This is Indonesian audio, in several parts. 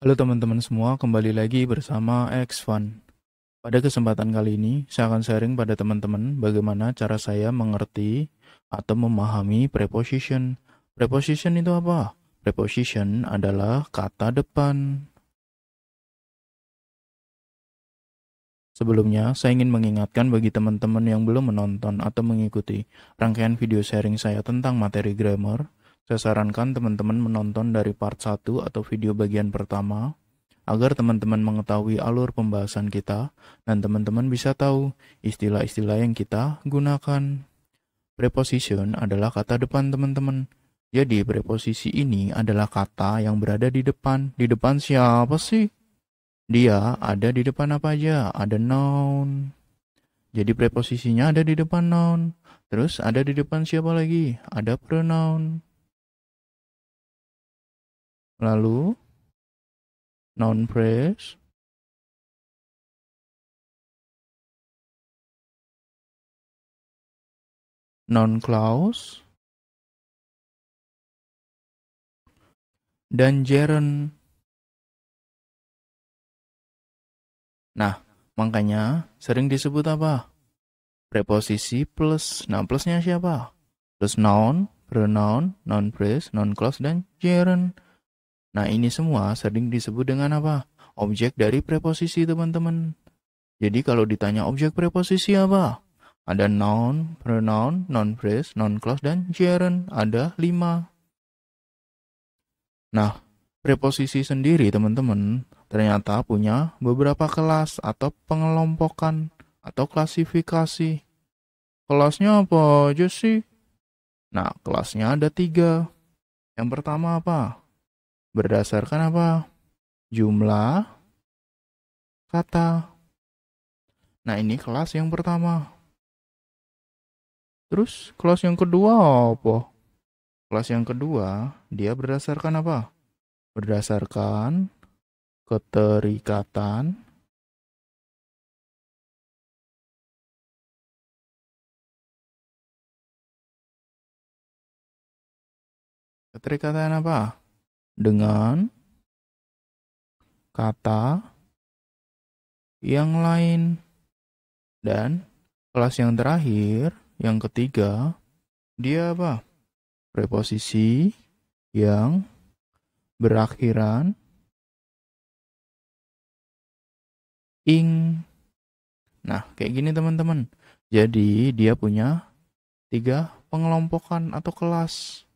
Halo teman-teman semua, kembali lagi bersama X Fun. Pada kesempatan kali ini, saya akan sharing pada teman-teman bagaimana cara saya mengerti atau memahami preposition. Preposition itu apa? Preposition adalah kata depan. Sebelumnya, saya ingin mengingatkan bagi teman-teman yang belum menonton atau mengikuti rangkaian video sharing saya tentang materi grammar, saya sarankan teman-teman menonton dari part 1 atau video bagian pertama agar teman-teman mengetahui alur pembahasan kita dan teman-teman bisa tahu istilah-istilah yang kita gunakan. Preposition adalah kata depan teman-teman. Jadi preposisi ini adalah kata yang berada di depan. Di depan siapa sih? Dia ada di depan apa aja? Ada noun. Jadi preposisinya ada di depan noun. Terus ada di depan siapa lagi? Ada pronoun lalu noun phrase noun clause dan gerund. Nah, makanya sering disebut apa? Preposisi plus. Nah, plusnya siapa? Plus noun, pronoun, noun phrase, noun clause, dan gerund. Nah, ini semua sering disebut dengan apa? Objek dari preposisi, teman-teman. Jadi kalau ditanya objek preposisi apa? Ada noun, pronoun, non phrase, non clause, dan gerund. Ada lima. Nah, preposisi sendiri teman-teman ternyata punya beberapa kelas atau pengelompokan atau klasifikasi. Kelasnya apa aja sih? Nah, kelasnya ada tiga. Yang pertama apa? berdasarkan apa? Jumlah kata. Nah, ini kelas yang pertama. Terus kelas yang kedua apa? Kelas yang kedua dia berdasarkan apa? Berdasarkan keterikatan keterikatan apa? dengan kata yang lain. Dan kelas yang terakhir, yang ketiga, dia apa? Preposisi yang berakhiran ing. Nah, kayak gini teman-teman. Jadi dia punya tiga pengelompokan atau kelas.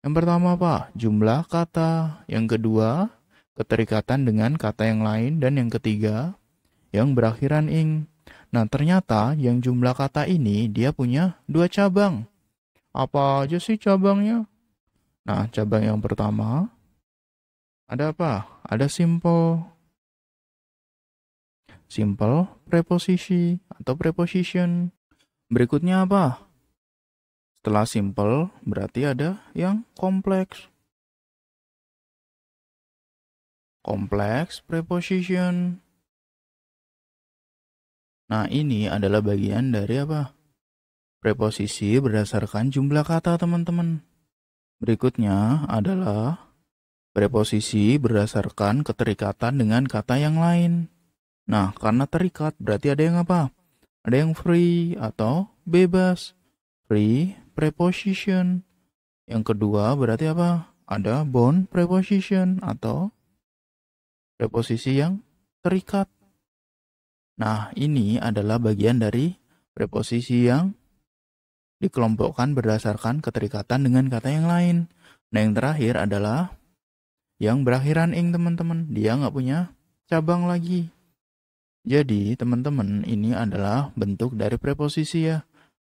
Yang pertama apa? Jumlah kata. Yang kedua, keterikatan dengan kata yang lain. Dan yang ketiga, yang berakhiran ing. Nah, ternyata yang jumlah kata ini dia punya dua cabang. Apa aja sih cabangnya? Nah, cabang yang pertama ada apa? Ada simple. Simple preposisi atau preposition. Berikutnya apa? Setelah simple, berarti ada yang kompleks. Kompleks preposition. Nah, ini adalah bagian dari apa? Preposisi berdasarkan jumlah kata, teman-teman. Berikutnya adalah preposisi berdasarkan keterikatan dengan kata yang lain. Nah, karena terikat berarti ada yang apa? Ada yang free atau bebas. Free preposition. Yang kedua berarti apa? Ada bond preposition atau preposisi yang terikat. Nah, ini adalah bagian dari preposisi yang dikelompokkan berdasarkan keterikatan dengan kata yang lain. Nah, yang terakhir adalah yang berakhiran ing, teman-teman. Dia nggak punya cabang lagi. Jadi, teman-teman, ini adalah bentuk dari preposisi ya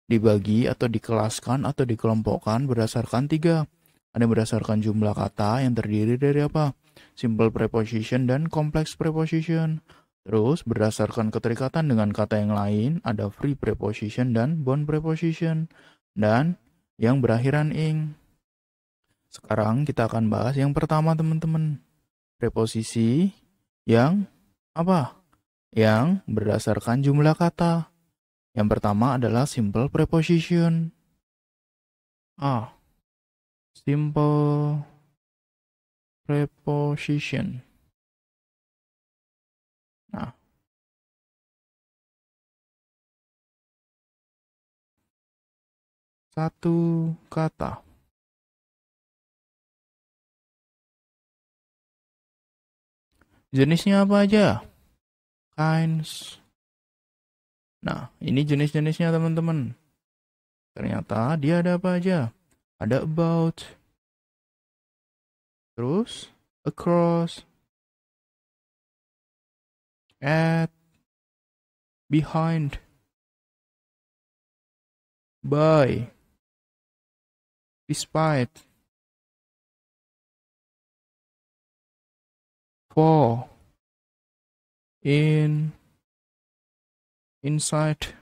dibagi atau dikelaskan atau dikelompokkan berdasarkan tiga. Ada berdasarkan jumlah kata yang terdiri dari apa? Simple preposition dan complex preposition. Terus berdasarkan keterikatan dengan kata yang lain ada free preposition dan bond preposition dan yang berakhiran ing. Sekarang kita akan bahas yang pertama teman-teman. Preposisi yang apa? Yang berdasarkan jumlah kata. Yang pertama adalah simple preposition. Ah, Simple preposition. Nah. Satu kata. Jenisnya apa aja? Kinds Nah, ini jenis-jenisnya teman-teman. Ternyata dia ada apa aja? Ada about, terus across, at, behind, by, despite, for, in, insight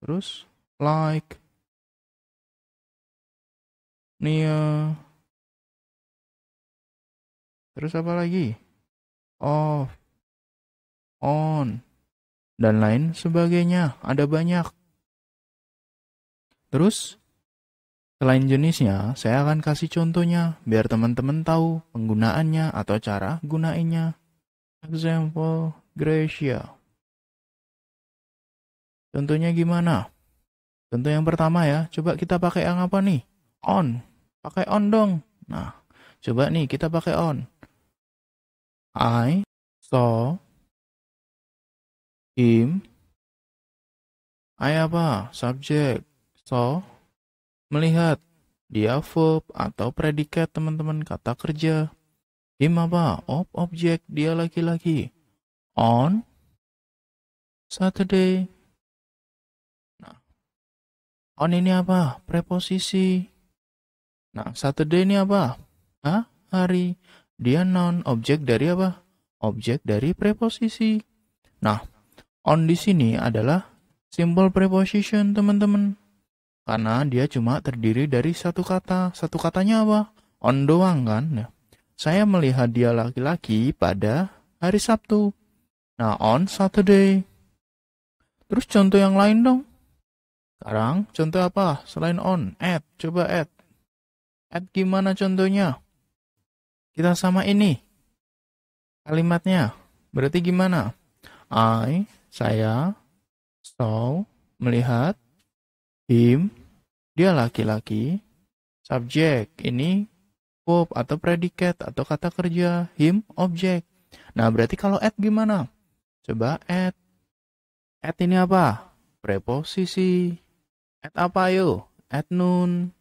terus like near terus apa lagi off on dan lain sebagainya ada banyak terus Selain jenisnya, saya akan kasih contohnya biar teman-teman tahu penggunaannya atau cara gunainya. Example Gracia. Tentunya gimana? Tentu yang pertama ya, coba kita pakai yang apa nih? On. Pakai on dong. Nah, coba nih kita pakai on. I saw him. I apa? Subject. Saw. Melihat. Dia verb atau predikat teman-teman kata kerja. Him apa? Ob objek. Dia laki-laki on Saturday. Nah, on ini apa? Preposisi. Nah, Saturday ini apa? Hah? Hari. Dia non objek dari apa? Objek dari preposisi. Nah, on di sini adalah simple preposition, teman-teman. Karena dia cuma terdiri dari satu kata. Satu katanya apa? On doang kan? Nah, saya melihat dia laki-laki pada hari Sabtu. Nah, on Saturday. Terus contoh yang lain dong. Sekarang contoh apa selain on? At. Coba at. At gimana contohnya? Kita sama ini. Kalimatnya. Berarti gimana? I, saya, saw, melihat, him, dia laki-laki, Subject ini verb atau predikat atau kata kerja, him, object. Nah, berarti kalau at gimana? Coba add. Add ini apa? Preposisi. Add apa yo? Add nun.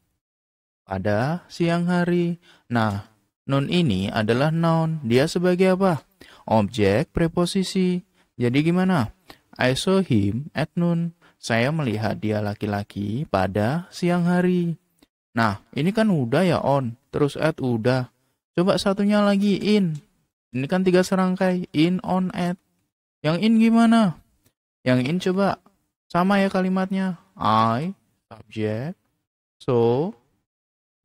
Pada siang hari. Nah, nun ini adalah noun. Dia sebagai apa? Objek preposisi. Jadi gimana? I saw him at noon. Saya melihat dia laki-laki pada siang hari. Nah, ini kan udah ya on. Terus at udah. Coba satunya lagi in. Ini kan tiga serangkai. In, on, at. Yang in gimana? Yang in coba sama ya kalimatnya. I, subject, so,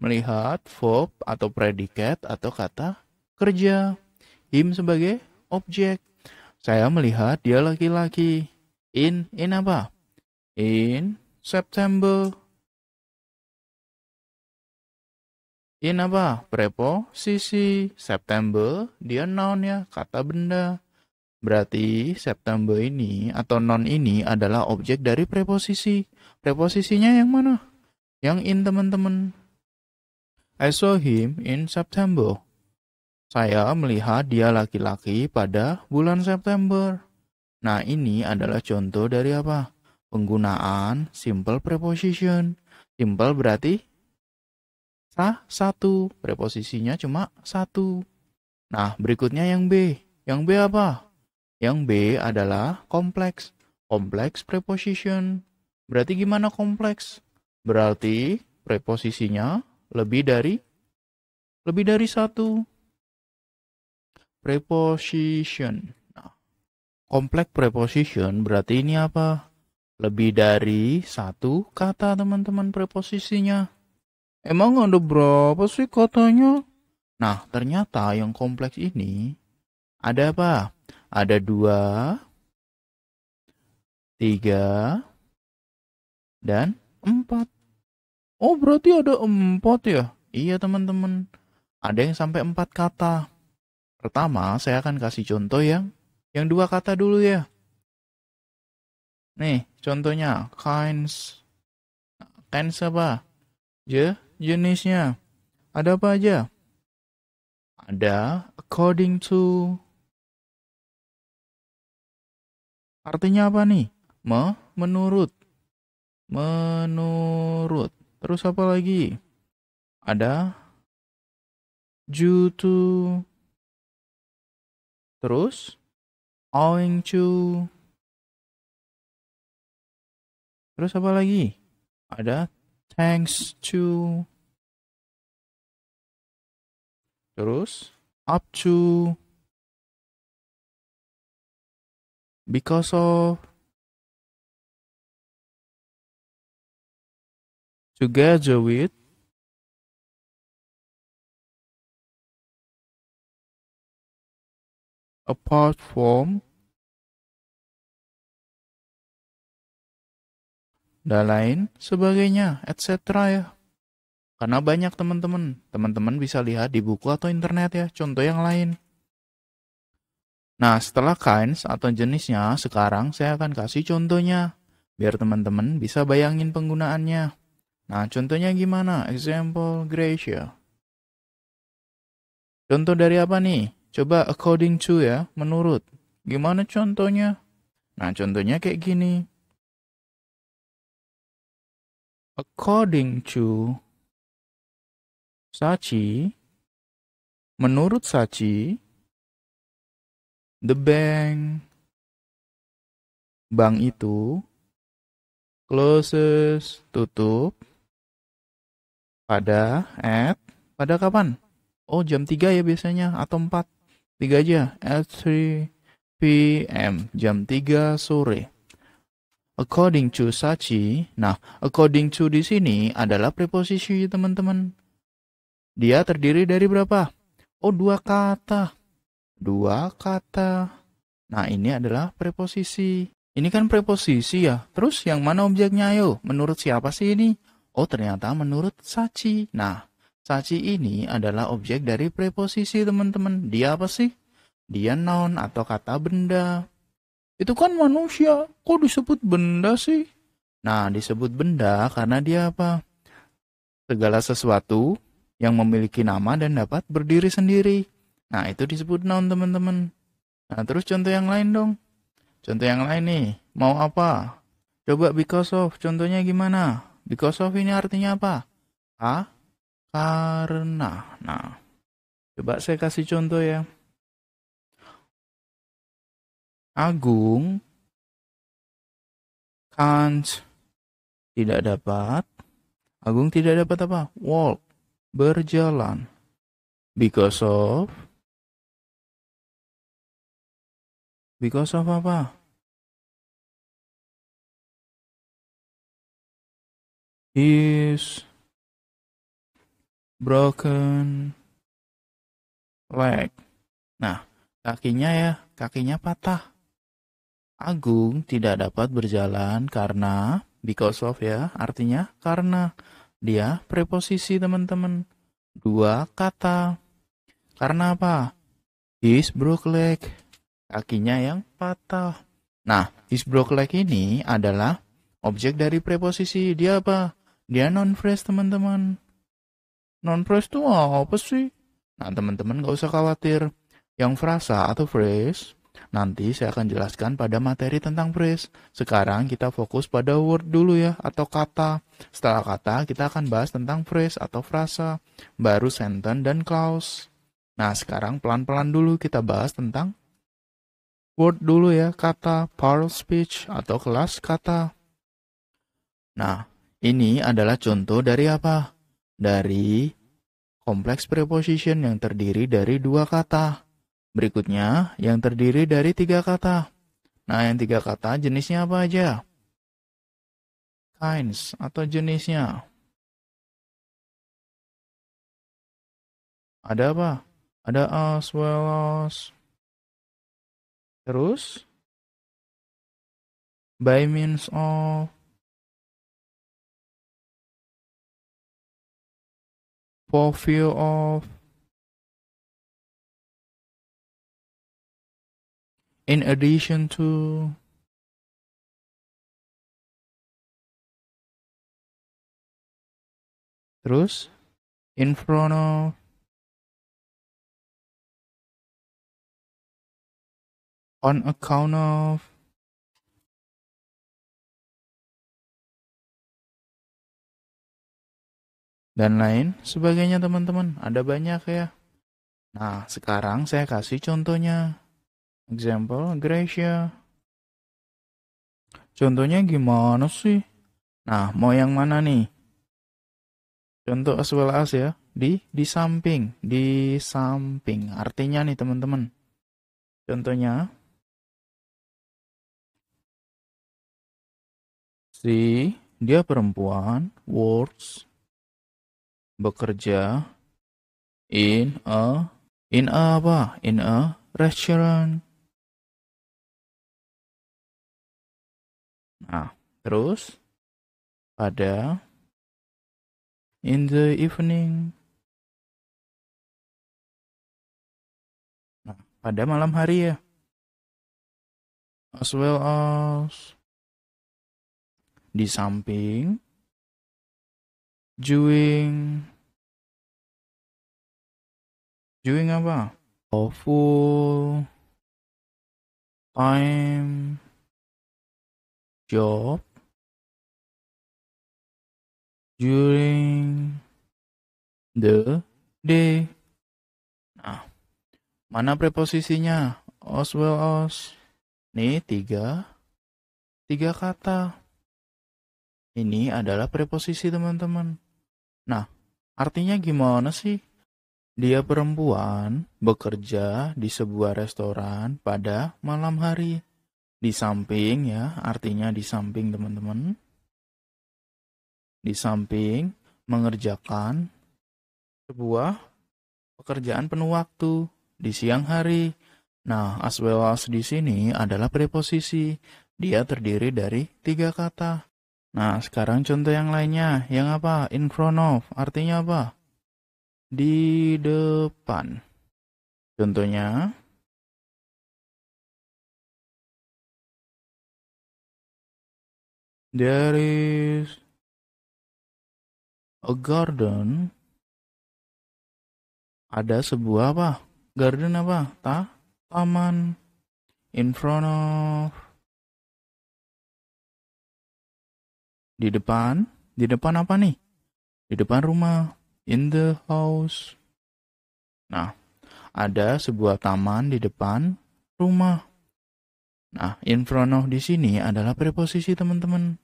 melihat, verb, atau predikat, atau kata kerja. Him sebagai objek. Saya melihat dia laki-laki. In, in apa? In September. In apa? Preposisi. September, dia noun ya, kata benda. Berarti September ini atau non ini adalah objek dari preposisi. Preposisinya yang mana? Yang in teman-teman. I saw him in September. Saya melihat dia laki-laki pada bulan September. Nah, ini adalah contoh dari apa? Penggunaan simple preposition. Simple berarti sah satu, preposisinya cuma satu. Nah, berikutnya yang B. Yang B apa? Yang B adalah kompleks. Kompleks preposition. Berarti gimana kompleks? Berarti preposisinya lebih dari lebih dari satu. Preposition. Nah, kompleks preposition berarti ini apa? Lebih dari satu kata teman-teman preposisinya. Emang ada berapa sih katanya? Nah, ternyata yang kompleks ini ada apa? Ada dua, tiga, dan empat. Oh, berarti ada empat ya? Iya, teman-teman. Ada yang sampai empat kata. Pertama, saya akan kasih contoh yang yang dua kata dulu ya. Nih, contohnya kinds. Kinds apa? Je, jenisnya. Ada apa aja? Ada according to, Artinya apa nih? Me, menurut. Menurut. Terus apa lagi? Ada jutu. Terus owing to. Terus apa lagi? Ada thanks to. Terus up to because of together with apart from dan lain sebagainya etc ya karena banyak teman-teman teman-teman bisa lihat di buku atau internet ya contoh yang lain Nah, setelah kinds atau jenisnya, sekarang saya akan kasih contohnya, biar teman-teman bisa bayangin penggunaannya. Nah, contohnya gimana? Example, Gracia. Contoh dari apa nih? Coba according to ya, menurut. Gimana contohnya? Nah, contohnya kayak gini. According to Sachi, menurut Sachi, the bank bank itu closes tutup pada at pada kapan? Oh jam 3 ya biasanya atau 4. 3 aja at 3 p.m. jam 3 sore. According to Sachi, nah according to di sini adalah preposisi teman-teman. Dia terdiri dari berapa? Oh dua kata dua kata. Nah, ini adalah preposisi. Ini kan preposisi ya. Terus yang mana objeknya ayo? Menurut siapa sih ini? Oh, ternyata menurut Sachi. Nah, Sachi ini adalah objek dari preposisi, teman-teman. Dia apa sih? Dia noun atau kata benda. Itu kan manusia. Kok disebut benda sih? Nah, disebut benda karena dia apa? Segala sesuatu yang memiliki nama dan dapat berdiri sendiri. Nah, itu disebut noun, teman-teman. Nah, terus contoh yang lain dong. Contoh yang lain nih, mau apa? Coba because of, contohnya gimana? Because of ini artinya apa? A, karena. Nah, coba saya kasih contoh ya. Agung can't tidak dapat Agung tidak dapat apa? Walk berjalan because of Because of apa? His broken leg. Nah, kakinya ya, kakinya patah. Agung tidak dapat berjalan karena because of ya, artinya karena dia preposisi teman-teman. Dua kata. Karena apa? His broken leg kakinya yang patah. Nah, is broke leg ini adalah objek dari preposisi. Dia apa? Dia non-phrase, teman-teman. Non-phrase itu apa sih? Nah, teman-teman gak usah khawatir. Yang frasa atau phrase, nanti saya akan jelaskan pada materi tentang phrase. Sekarang kita fokus pada word dulu ya, atau kata. Setelah kata, kita akan bahas tentang phrase atau frasa, baru sentence dan clause. Nah, sekarang pelan-pelan dulu kita bahas tentang word dulu ya, kata, of speech, atau kelas kata. Nah, ini adalah contoh dari apa? Dari kompleks preposition yang terdiri dari dua kata. Berikutnya, yang terdiri dari tiga kata. Nah, yang tiga kata jenisnya apa aja? Kinds atau jenisnya. Ada apa? Ada as well as, Terus by means of for view of in addition to terus in front of on account of dan lain sebagainya teman-teman. Ada banyak ya. Nah, sekarang saya kasih contohnya. Example, Gracia. Contohnya gimana sih? Nah, mau yang mana nih? Contoh as well as ya. Di, di samping. Di samping. Artinya nih teman-teman. Contohnya, Si, dia perempuan, works, bekerja, in a, in a apa? In a restaurant. Nah, terus pada in the evening. Nah, pada malam hari ya. As well as di samping doing doing apa oh, full time job during the day nah mana preposisinya as well as, nih tiga tiga kata ini adalah preposisi teman-teman. Nah, artinya gimana sih? Dia perempuan bekerja di sebuah restoran pada malam hari. Di samping ya, artinya di samping teman-teman. Di samping mengerjakan sebuah pekerjaan penuh waktu di siang hari. Nah, as well as di sini adalah preposisi. Dia terdiri dari tiga kata. Nah, sekarang contoh yang lainnya. Yang apa? In front of. Artinya apa? Di depan. Contohnya. There is a garden. Ada sebuah apa? Garden apa? Ta? Taman. In front of Di depan? Di depan apa nih? Di depan rumah. In the house. Nah, ada sebuah taman di depan rumah. Nah, in front of di sini adalah preposisi teman-teman.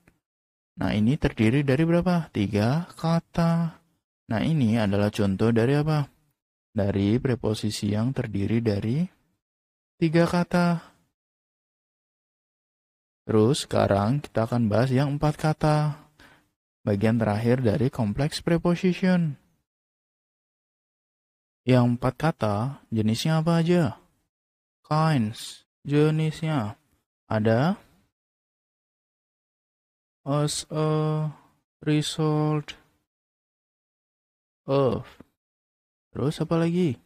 Nah, ini terdiri dari berapa? Tiga kata. Nah, ini adalah contoh dari apa? Dari preposisi yang terdiri dari tiga kata. Terus sekarang kita akan bahas yang empat kata. Bagian terakhir dari kompleks preposition. Yang empat kata, jenisnya apa aja? Kinds, jenisnya. Ada as a result of. Terus apa lagi?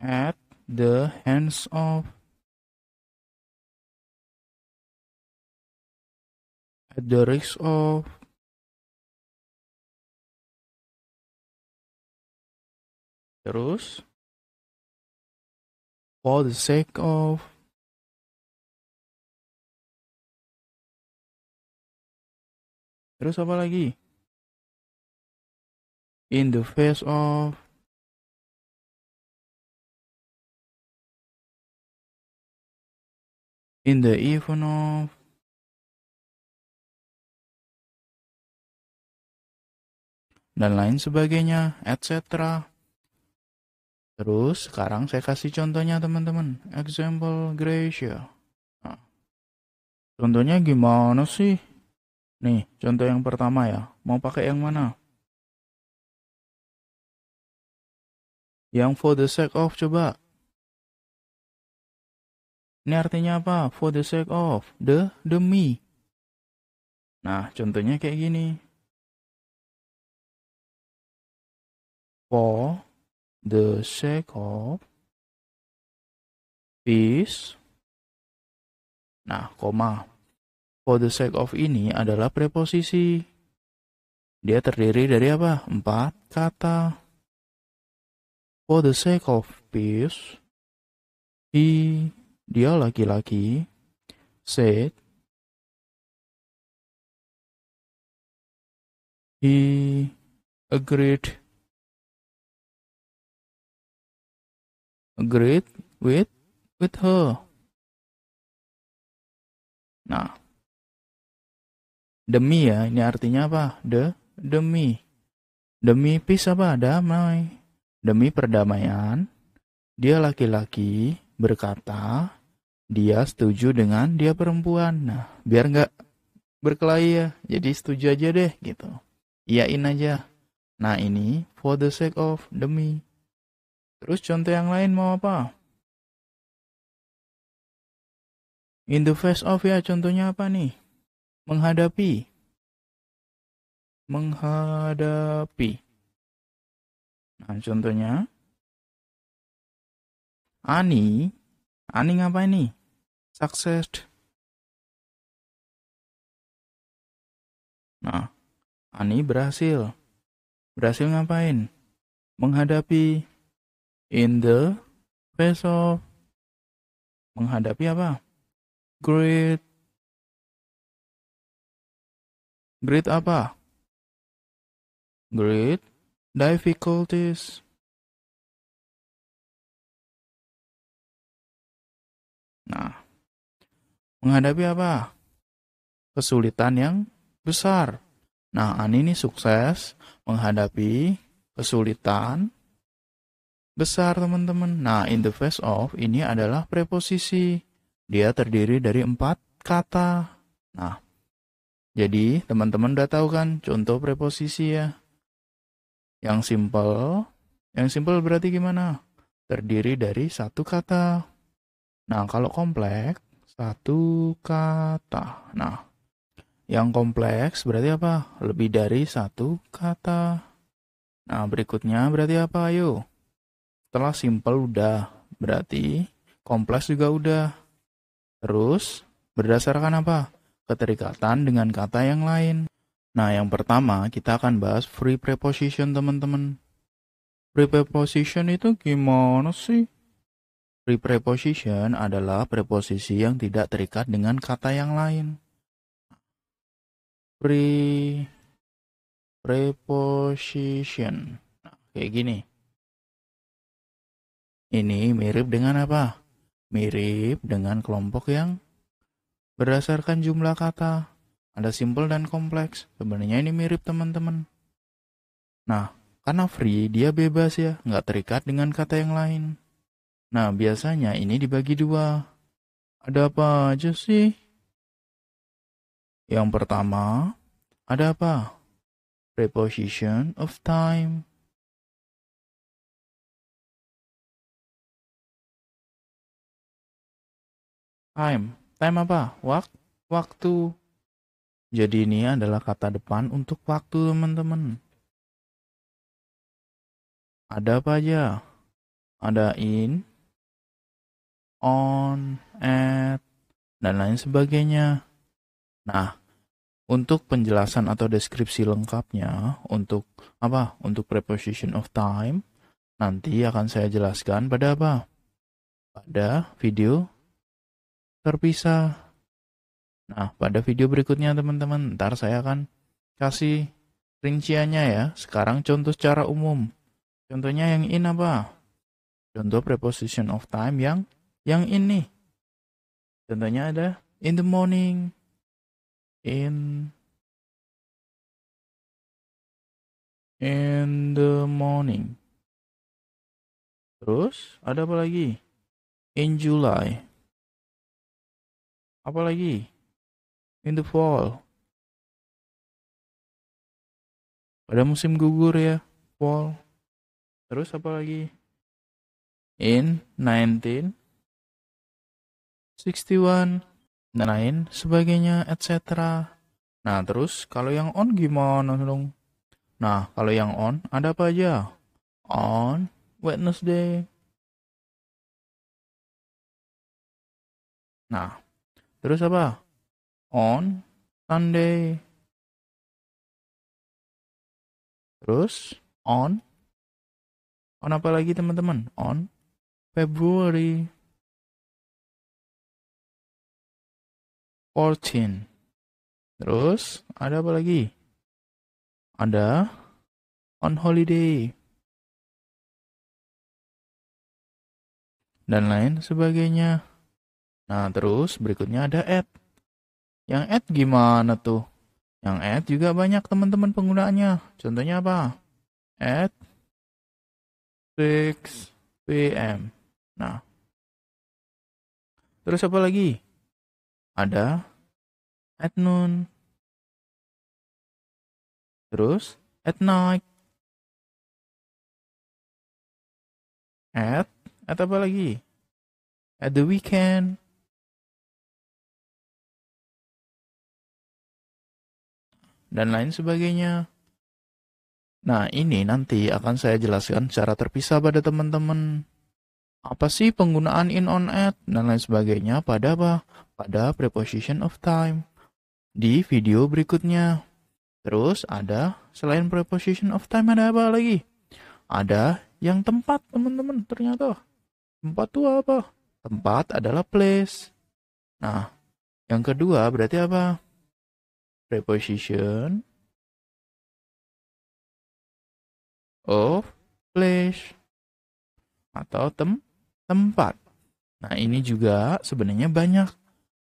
At the hands of At the risk of Terus for the sake of Terus apa lagi? In the face of In the even of dan lain sebagainya, etc. Terus sekarang saya kasih contohnya teman-teman. Example Gracia. Nah, contohnya gimana sih? Nih, contoh yang pertama ya. Mau pakai yang mana? Yang for the sake of coba. Ini artinya apa? For the sake of. The, demi. Nah, contohnya kayak gini. for the sake of peace. Nah, koma. For the sake of ini adalah preposisi. Dia terdiri dari apa? Empat kata. For the sake of peace, he, dia laki-laki, said, he agreed Great, with with her. Nah, demi ya, ini artinya apa? The, demi. Demi peace apa? Damai. Demi perdamaian, dia laki-laki berkata, dia setuju dengan dia perempuan. Nah, biar nggak berkelahi ya, jadi setuju aja deh gitu. Iyain aja. Nah ini for the sake of demi. Terus contoh yang lain mau apa? In the face of ya contohnya apa nih? Menghadapi. Menghadapi. Nah contohnya. Ani. Ani ngapain nih? Success. Nah, Ani berhasil. Berhasil ngapain? Menghadapi in the face of menghadapi apa? Great great apa? Great difficulties. Nah, menghadapi apa? Kesulitan yang besar. Nah, Ani ini sukses menghadapi kesulitan besar teman-teman. Nah, in the face of ini adalah preposisi. Dia terdiri dari empat kata. Nah, jadi teman-teman udah tahu kan contoh preposisi ya. Yang simple, yang simple berarti gimana? Terdiri dari satu kata. Nah, kalau kompleks, satu kata. Nah, yang kompleks berarti apa? Lebih dari satu kata. Nah, berikutnya berarti apa? Ayo setelah simple udah berarti kompleks juga udah terus berdasarkan apa keterikatan dengan kata yang lain nah yang pertama kita akan bahas free preposition teman-teman free preposition itu gimana sih free preposition adalah preposisi yang tidak terikat dengan kata yang lain free preposition nah, kayak gini ini mirip dengan apa? Mirip dengan kelompok yang berdasarkan jumlah kata. Ada simple dan kompleks. Sebenarnya ini mirip teman-teman. Nah, karena free dia bebas ya, nggak terikat dengan kata yang lain. Nah, biasanya ini dibagi dua. Ada apa aja sih? Yang pertama, ada apa? Preposition of time. Time. Time apa? Wak waktu. Jadi ini adalah kata depan untuk waktu teman-teman. Ada apa aja? Ada in, on, at, dan lain sebagainya. Nah, untuk penjelasan atau deskripsi lengkapnya untuk apa? Untuk preposition of time nanti akan saya jelaskan pada apa? Pada video terpisah. Nah, pada video berikutnya teman-teman, ntar saya akan kasih rinciannya ya. Sekarang contoh secara umum. Contohnya yang in apa? Contoh preposition of time yang yang ini. Contohnya ada in the morning, in in the morning. Terus ada apa lagi? In July apalagi in the fall pada musim gugur ya fall terus apalagi in 1961 dan lain sebagainya etc nah terus kalau yang on gimana dong nah kalau yang on ada apa aja on Wednesday nah Terus apa? On Sunday. Terus on on apa lagi teman-teman? On February 14. Terus ada apa lagi? Ada on holiday. Dan lain sebagainya. Nah, terus berikutnya ada add. Yang add gimana tuh? Yang add juga banyak teman-teman penggunaannya. Contohnya apa? Add 6 PM. Nah, terus apa lagi? Ada at noon. Terus at night. At, at apa lagi? At the weekend dan lain sebagainya. Nah, ini nanti akan saya jelaskan secara terpisah pada teman-teman. Apa sih penggunaan in on at dan lain sebagainya pada apa? Pada preposition of time. Di video berikutnya. Terus ada selain preposition of time ada apa lagi? Ada yang tempat, teman-teman. Ternyata tempat itu apa? Tempat adalah place. Nah, yang kedua berarti apa? preposition of place atau tem tempat. Nah, ini juga sebenarnya banyak.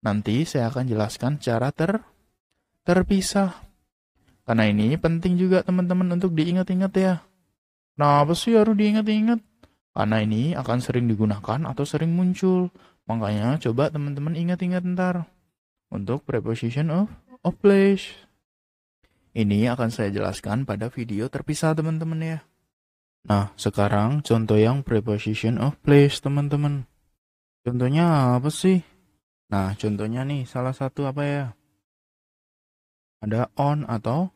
Nanti saya akan jelaskan cara ter terpisah. Karena ini penting juga teman-teman untuk diingat-ingat ya. Nah, apa sih harus diingat-ingat? Karena ini akan sering digunakan atau sering muncul. Makanya coba teman-teman ingat-ingat ntar. Untuk preposition of of place Ini akan saya jelaskan pada video terpisah teman-teman ya. Nah, sekarang contoh yang preposition of place teman-teman. Contohnya apa sih? Nah, contohnya nih salah satu apa ya? Ada on atau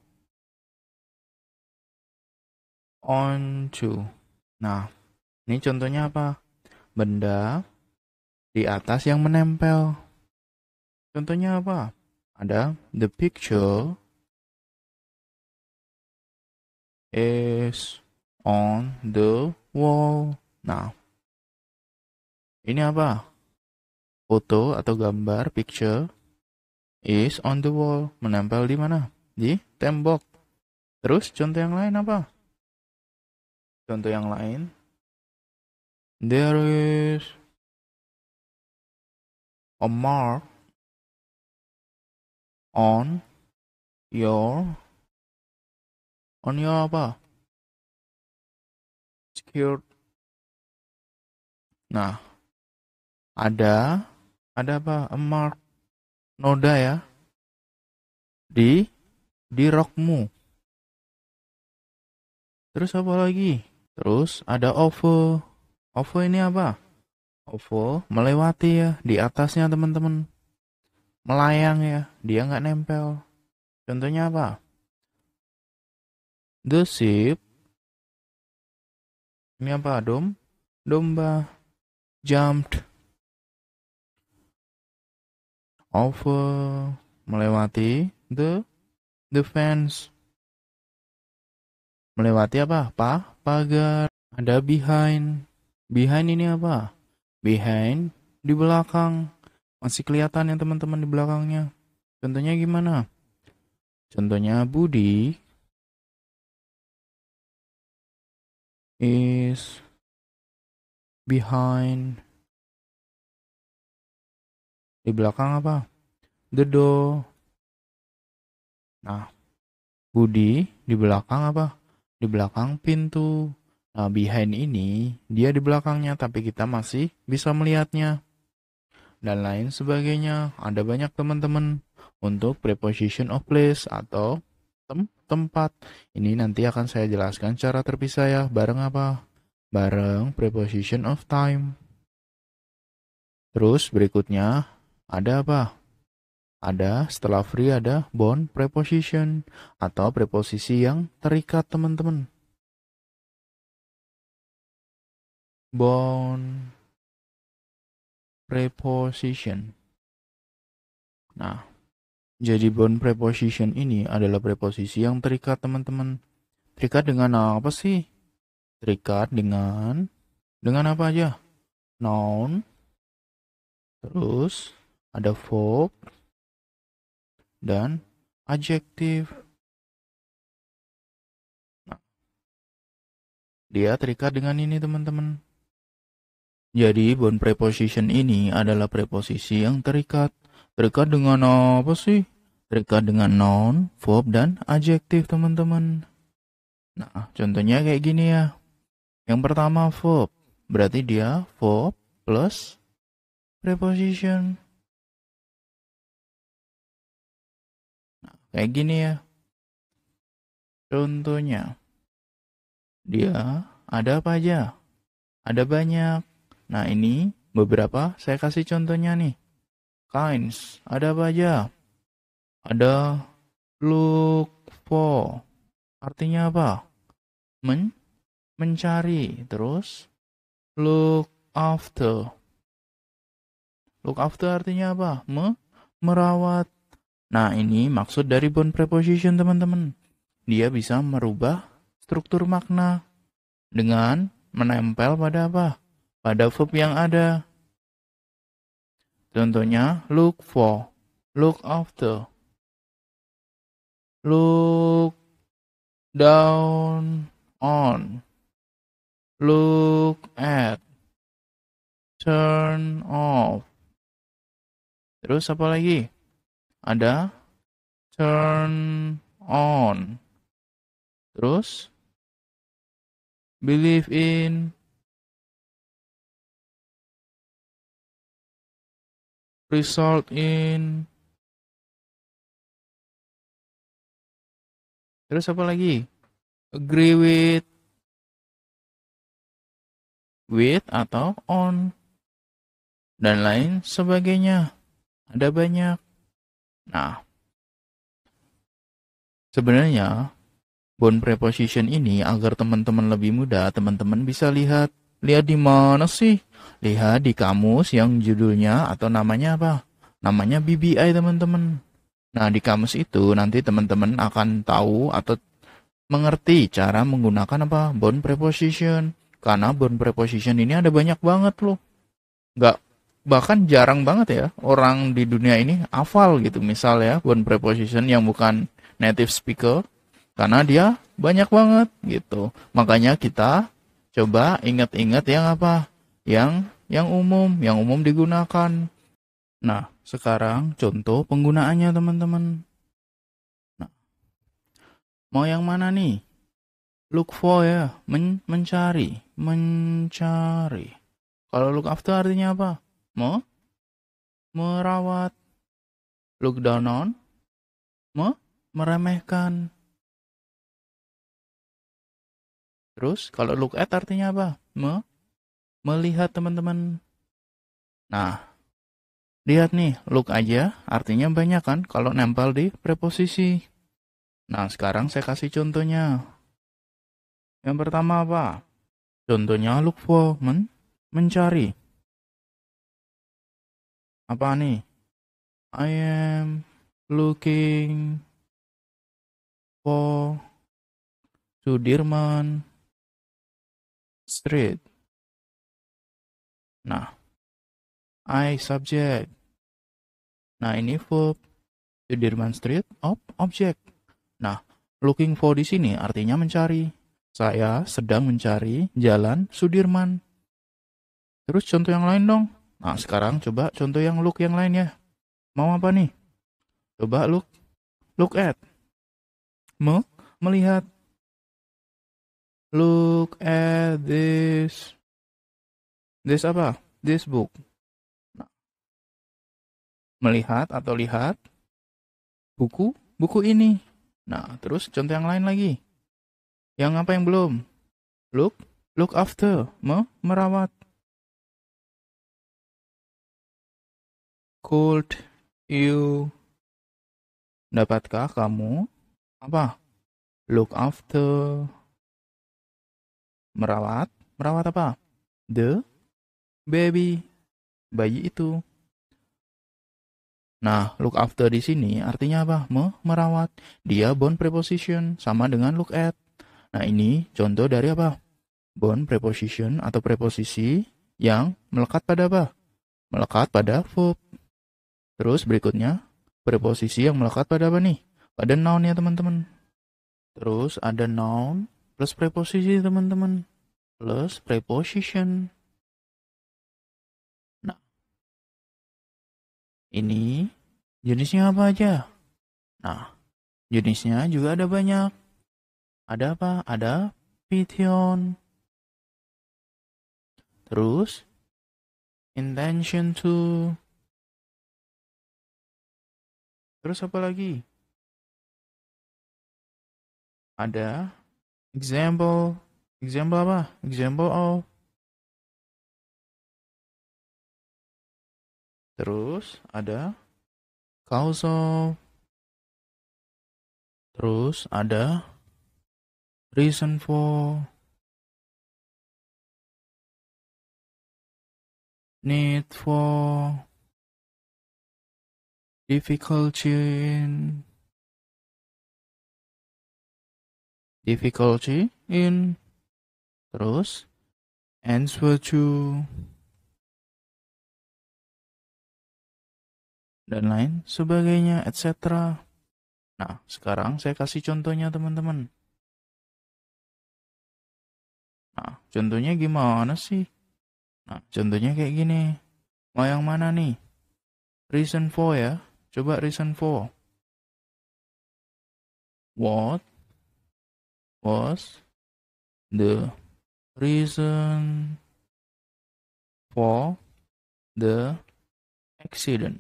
on to. Nah, ini contohnya apa? Benda di atas yang menempel. Contohnya apa? ada the picture is on the wall. Nah, ini apa? Foto atau gambar picture is on the wall menempel di mana? Di tembok. Terus contoh yang lain apa? Contoh yang lain there is a mark on your on your apa secured nah ada ada apa A mark noda ya di di rokmu terus apa lagi terus ada ovo, ovo ini apa Ovo melewati ya di atasnya teman-teman melayang ya, dia nggak nempel. Contohnya apa? The sheep. Ini apa? Dom? Domba. Jumped. Over. Melewati. The. The fence. Melewati apa? Pa. Pagar. Ada behind. Behind ini apa? Behind. Di belakang masih kelihatan ya teman-teman di belakangnya. Contohnya gimana? Contohnya Budi is behind di belakang apa? The door. Nah, Budi di belakang apa? Di belakang pintu. Nah, behind ini dia di belakangnya tapi kita masih bisa melihatnya dan lain sebagainya. Ada banyak teman-teman untuk preposition of place atau tem tempat. Ini nanti akan saya jelaskan cara terpisah ya, bareng apa? Bareng preposition of time. Terus berikutnya ada apa? Ada setelah free ada bond preposition atau preposisi yang terikat teman-teman. Bond preposition. Nah, jadi bond preposition ini adalah preposisi yang terikat teman-teman. Terikat dengan apa sih? Terikat dengan dengan apa aja? Noun. Terus ada verb dan adjektif. Nah, dia terikat dengan ini teman-teman jadi bond preposition ini adalah preposisi yang terikat. Terikat dengan apa sih? Terikat dengan noun, verb, dan adjektif teman-teman. Nah, contohnya kayak gini ya. Yang pertama verb, berarti dia verb plus preposition. Nah, kayak gini ya. Contohnya, dia ada apa aja? Ada banyak Nah ini beberapa saya kasih contohnya nih. Kinds, ada apa aja? Ada look for, artinya apa? Men, mencari, terus look after. Look after artinya apa? Me, merawat. Nah ini maksud dari bond preposition teman-teman. Dia bisa merubah struktur makna dengan menempel pada apa? pada verb yang ada. Contohnya, look for, look after, look down on, look at, turn off. Terus apa lagi? Ada turn on. Terus believe in, result in terus apa lagi agree with with atau on dan lain sebagainya ada banyak nah sebenarnya bond preposition ini agar teman-teman lebih mudah teman-teman bisa lihat lihat di mana sih lihat di kamus yang judulnya atau namanya apa? Namanya BBI teman-teman. Nah di kamus itu nanti teman-teman akan tahu atau mengerti cara menggunakan apa bond preposition. Karena bond preposition ini ada banyak banget loh. Nggak bahkan jarang banget ya orang di dunia ini hafal gitu misal ya bond preposition yang bukan native speaker karena dia banyak banget gitu makanya kita coba ingat-ingat yang apa yang yang umum, yang umum digunakan. Nah, sekarang contoh penggunaannya teman-teman. Nah, mau yang mana nih? Look for ya, Men mencari, mencari. Kalau look after artinya apa? mau merawat. Look down on, me meremehkan. Terus kalau look at artinya apa? Me melihat teman-teman. Nah, lihat nih, look aja artinya banyak kan kalau nempel di preposisi. Nah, sekarang saya kasih contohnya. Yang pertama apa? Contohnya look for, men mencari. Apa nih? I am looking for Sudirman Street. Nah, I subject. Nah, ini verb. Sudirman Street of object. Nah, looking for di sini artinya mencari. Saya sedang mencari jalan Sudirman. Terus contoh yang lain dong. Nah, sekarang coba contoh yang look yang lain ya. Mau apa nih? Coba look. Look at. Me, melihat. Look at this This apa? This book. Nah. Melihat atau lihat buku, buku ini. Nah, terus contoh yang lain lagi. Yang apa yang belum? Look, look after, me, merawat. Could you dapatkah kamu apa? Look after merawat, merawat apa? The baby bayi itu. Nah, look after di sini artinya apa? Me, merawat. Dia bond preposition sama dengan look at. Nah, ini contoh dari apa? Bond preposition atau preposisi yang melekat pada apa? Melekat pada verb. Terus berikutnya preposisi yang melekat pada apa nih? Pada noun ya, teman-teman. Terus ada noun plus preposisi, teman-teman. Plus preposition. Ini jenisnya apa aja? Nah, jenisnya juga ada banyak. Ada apa? Ada Python. Terus, intention to. Terus apa lagi? Ada example. Example apa? Example of Terus ada of. Terus ada reason for. Need for. Difficulty in. Difficulty in. Terus answer to. dan lain sebagainya, etc. Nah, sekarang saya kasih contohnya teman-teman. Nah, contohnya gimana sih? Nah, contohnya kayak gini. Mau yang mana nih? Reason for ya. Coba reason for. What was the reason for the accident?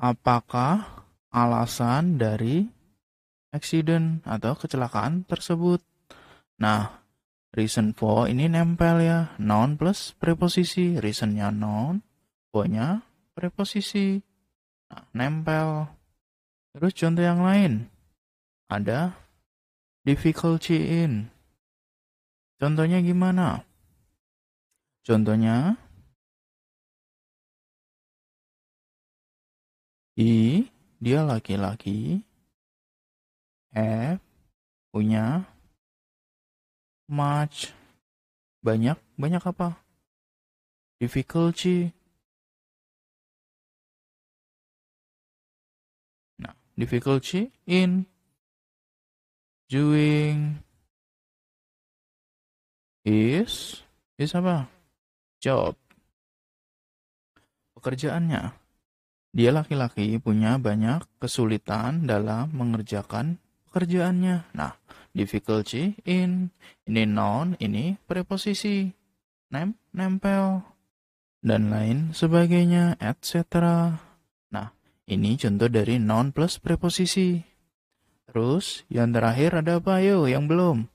apakah alasan dari accident atau kecelakaan tersebut. Nah, reason for ini nempel ya, noun plus preposisi, reasonnya noun, for-nya preposisi. Nah, nempel. Terus contoh yang lain. Ada difficulty in. Contohnya gimana? Contohnya I dia laki-laki. F punya much banyak banyak apa? Difficulty. Nah, difficulty in doing is is apa? Job. Pekerjaannya dia laki-laki punya banyak kesulitan dalam mengerjakan pekerjaannya. Nah, difficulty in, ini noun, ini preposisi, nem, nempel, dan lain sebagainya, etc. Nah, ini contoh dari noun plus preposisi. Terus, yang terakhir ada apa? Ayo, yang belum.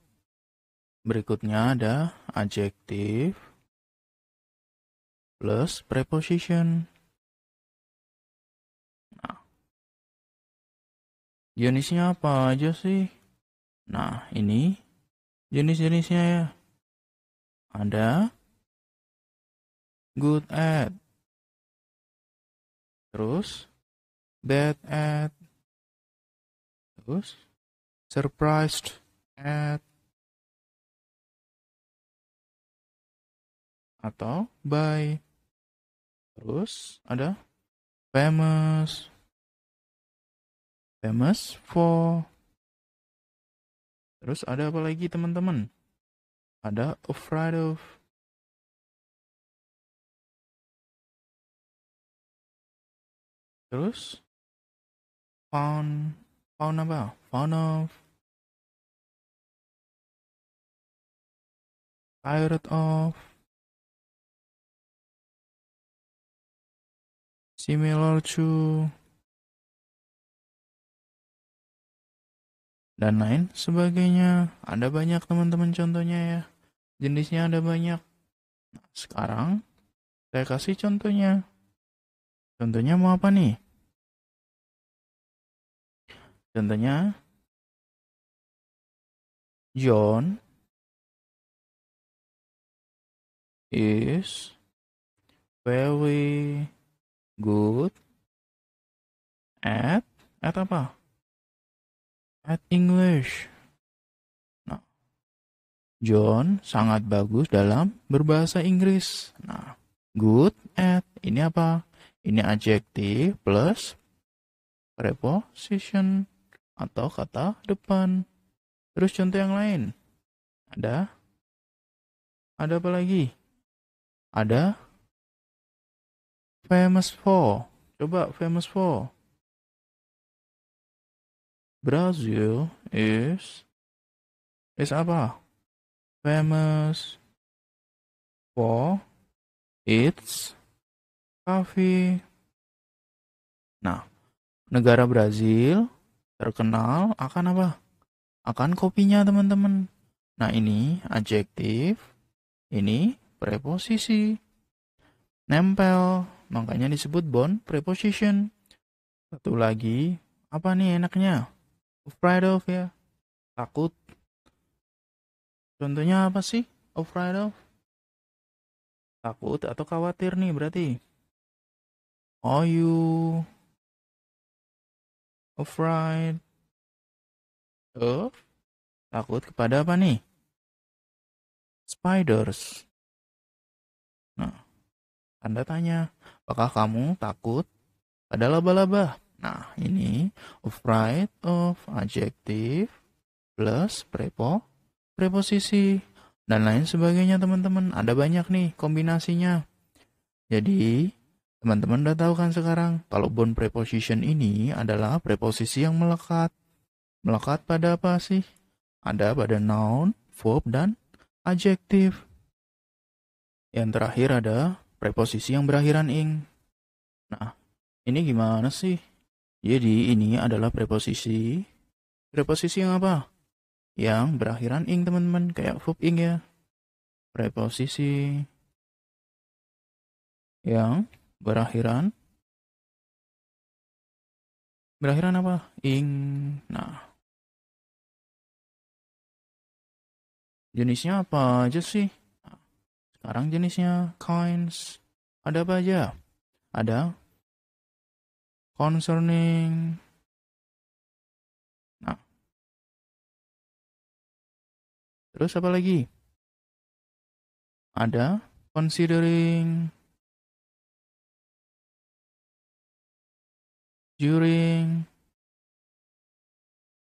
Berikutnya ada adjective plus preposition. Jenisnya apa aja sih? Nah, ini jenis-jenisnya ya. Ada good at. Terus bad at. Terus surprised at. Atau by. Terus ada famous famous for terus ada apa lagi teman-teman ada afraid of terus found found apa found of tired of similar to dan lain sebagainya. Ada banyak teman-teman contohnya ya. Jenisnya ada banyak. Nah, sekarang saya kasih contohnya. Contohnya mau apa nih? Contohnya John is very good at at apa? at English. Nah, John sangat bagus dalam berbahasa Inggris. Nah, good at ini apa? Ini adjektif plus preposition atau kata depan. Terus contoh yang lain. Ada ada apa lagi? Ada famous for. Coba famous for. Brazil is is apa? Famous for its coffee. Nah, negara Brazil terkenal akan apa? Akan kopinya, teman-teman. Nah, ini adjektif, ini preposisi. Nempel, makanya disebut bond preposition. Satu lagi, apa nih enaknya? afraid of ya takut contohnya apa sih afraid of takut atau khawatir nih berarti are you afraid of takut kepada apa nih spiders nah anda tanya apakah kamu takut pada laba-laba Nah, ini right of adjective plus prepo, preposisi dan lain sebagainya teman-teman. Ada banyak nih kombinasinya. Jadi, teman-teman udah tahu kan sekarang kalau bond preposition ini adalah preposisi yang melekat. Melekat pada apa sih? Ada pada noun, verb, dan adjective Yang terakhir ada preposisi yang berakhiran ing. Nah, ini gimana sih? Jadi ini adalah preposisi. Preposisi yang apa? Yang berakhiran ing teman-teman kayak verb ing ya. Preposisi yang berakhiran berakhiran apa? Ing. Nah. Jenisnya apa aja sih? Nah, sekarang jenisnya coins Ada apa aja? Ada concerning nah terus apa lagi ada considering during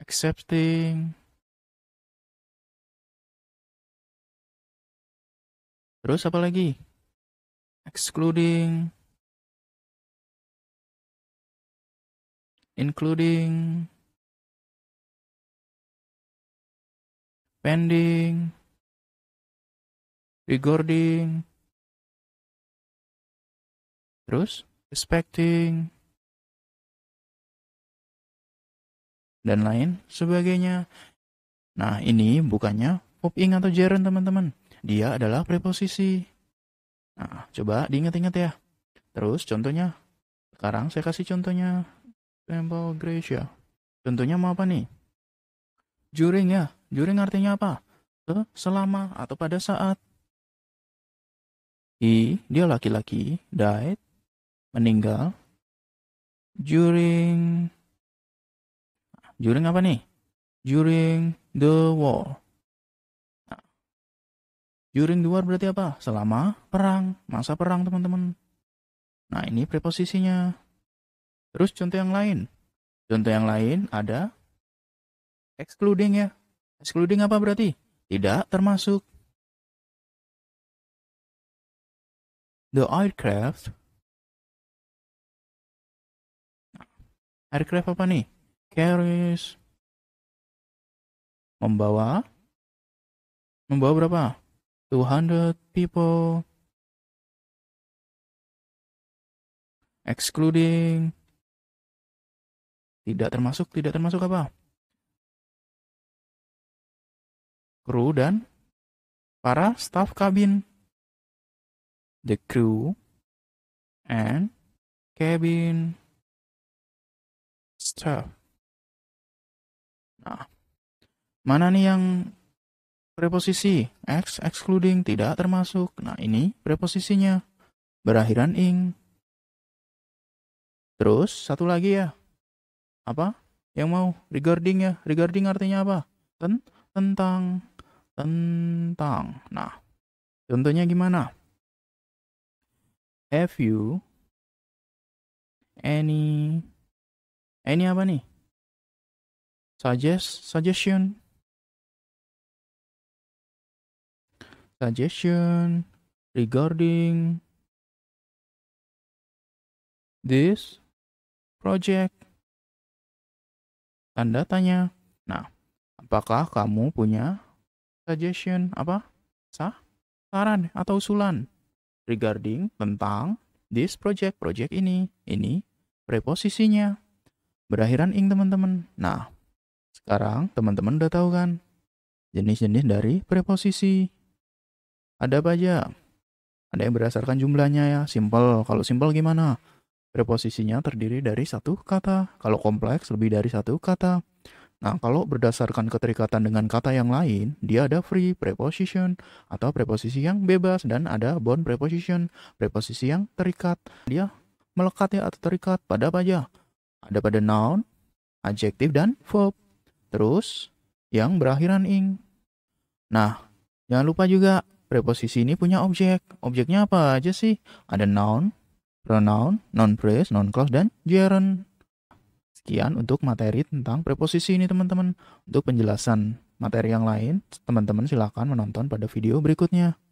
accepting terus apa lagi excluding including pending recording, terus respecting dan lain sebagainya. Nah, ini bukannya hoping atau gerund, teman-teman. Dia adalah preposisi. Nah, coba diingat-ingat ya. Terus contohnya. Sekarang saya kasih contohnya. Temple Gracia. Ya? Tentunya mau apa nih? During ya. during artinya apa? Eh, selama, atau pada saat. I, dia laki-laki, died, meninggal. During, during apa nih? During the war. during nah. the war berarti apa? Selama perang, masa perang teman-teman. Nah ini preposisinya. Terus contoh yang lain. Contoh yang lain ada excluding ya. Excluding apa berarti? Tidak termasuk. The aircraft. Aircraft apa nih? Carries. Membawa. Membawa berapa? 200 people. Excluding tidak termasuk, tidak termasuk apa? Kru dan para staff kabin. The crew and cabin staff. Nah, mana nih yang preposisi x excluding tidak termasuk. Nah, ini preposisinya berakhiran ing. Terus satu lagi ya, apa yang mau regarding ya regarding artinya apa Ten tentang tentang nah contohnya gimana have you any any apa nih suggest suggestion suggestion regarding this project Tanda tanya. Nah, apakah kamu punya suggestion apa? Sah? Saran atau usulan regarding tentang this project, project ini, ini preposisinya. Berakhiran ing teman-teman. Nah, sekarang teman-teman udah tahu kan jenis-jenis dari preposisi. Ada apa aja? Ada yang berdasarkan jumlahnya ya, simple. Kalau simple gimana? Preposisinya terdiri dari satu kata. Kalau kompleks, lebih dari satu kata. Nah, kalau berdasarkan keterikatan dengan kata yang lain, dia ada free preposition atau preposisi yang bebas dan ada bond preposition, preposisi yang terikat. Dia melekat ya atau terikat pada apa aja? Ada pada noun, adjektif dan verb. Terus yang berakhiran ing. Nah, jangan lupa juga preposisi ini punya objek. Objeknya apa aja sih? Ada noun, pronoun, non phrase, non clause, dan gerund. Sekian untuk materi tentang preposisi ini teman-teman. Untuk penjelasan materi yang lain, teman-teman silakan menonton pada video berikutnya.